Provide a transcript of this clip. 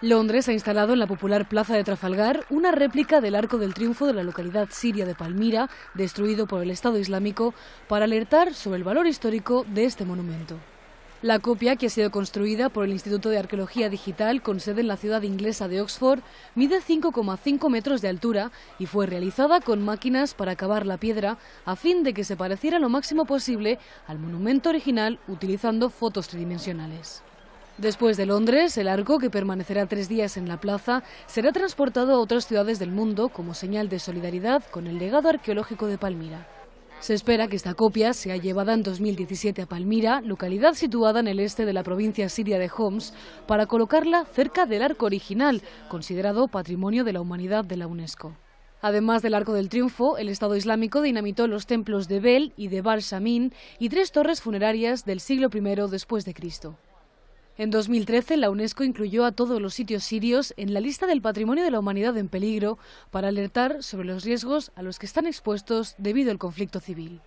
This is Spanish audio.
Londres ha instalado en la popular Plaza de Trafalgar una réplica del Arco del Triunfo de la localidad siria de Palmira, destruido por el Estado Islámico, para alertar sobre el valor histórico de este monumento. La copia, que ha sido construida por el Instituto de Arqueología Digital con sede en la ciudad inglesa de Oxford, mide 5,5 metros de altura y fue realizada con máquinas para cavar la piedra a fin de que se pareciera lo máximo posible al monumento original utilizando fotos tridimensionales. Después de Londres, el arco, que permanecerá tres días en la plaza, será transportado a otras ciudades del mundo como señal de solidaridad con el legado arqueológico de Palmira. Se espera que esta copia sea llevada en 2017 a Palmira, localidad situada en el este de la provincia siria de Homs, para colocarla cerca del arco original, considerado Patrimonio de la Humanidad de la UNESCO. Además del Arco del Triunfo, el Estado Islámico dinamitó los templos de Bel y de Bar y tres torres funerarias del siglo I después de Cristo. En 2013, la UNESCO incluyó a todos los sitios sirios en la lista del Patrimonio de la Humanidad en peligro para alertar sobre los riesgos a los que están expuestos debido al conflicto civil.